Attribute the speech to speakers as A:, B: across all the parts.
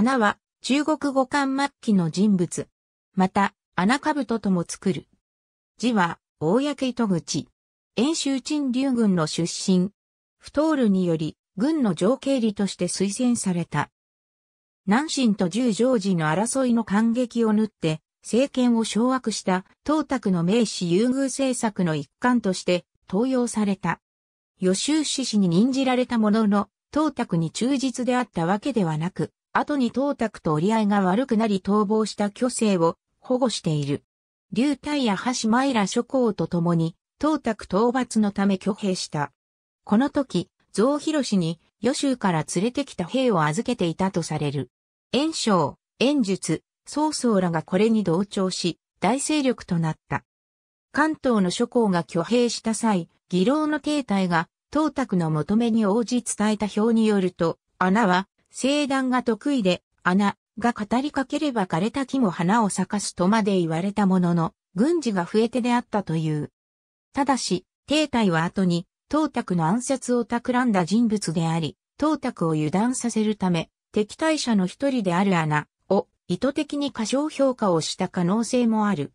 A: 穴は中国語漢末期の人物。また、穴兜とも作る。字は、公糸口。遠州鎮流軍の出身。不通るにより、軍の上経理として推薦された。南進と十条寺の争いの感激を縫って、政権を掌握した東卓の名士優遇政策の一環として登用された。予習志士に任じられたものの、東卓に忠実であったわけではなく、後に董卓と折り合いが悪くなり逃亡した虚勢を保護している。劉隊や橋前ら諸侯と共に、董卓討伐のため挙兵した。この時、増広氏に、予州から連れてきた兵を預けていたとされる。炎章、炎術、曹操らがこれに同調し、大勢力となった。関東の諸侯が挙兵した際、義老の帝隊が、董卓の求めに応じ伝えた表によると、穴は、聖断が得意で、穴が語りかければ枯れた木も花を咲かすとまで言われたものの、軍事が増えてであったという。ただし、停滞は後に、東卓の暗殺を企んだ人物であり、東卓を油断させるため、敵対者の一人である穴を意図的に過小評価をした可能性もある。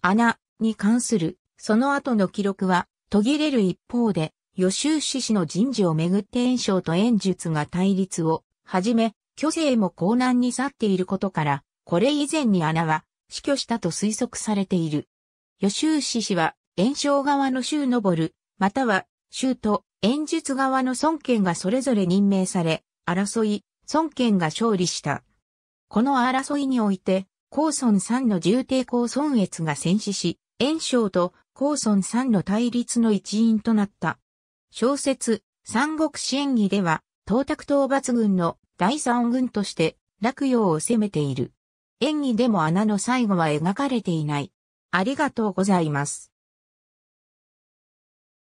A: 穴に関するその後の記録は途切れる一方で、予習志士の人事をめぐって炎章と炎術が対立をはじめ、虚勢も江南に去っていることから、これ以前に穴は死去したと推測されている。予習氏氏は、炎章側の州登る、または、州と炎術側の孫権がそれぞれ任命され、争い、孫権が勝利した。この争いにおいて、高孫三の重抵抗孫越が戦死し、炎章と高孫三の対立の一因となった。小説、三国支援義では、東卓討伐軍の第三軍として洛陽を攻めている。演技でも穴の最後は描かれていない。ありがとうございます。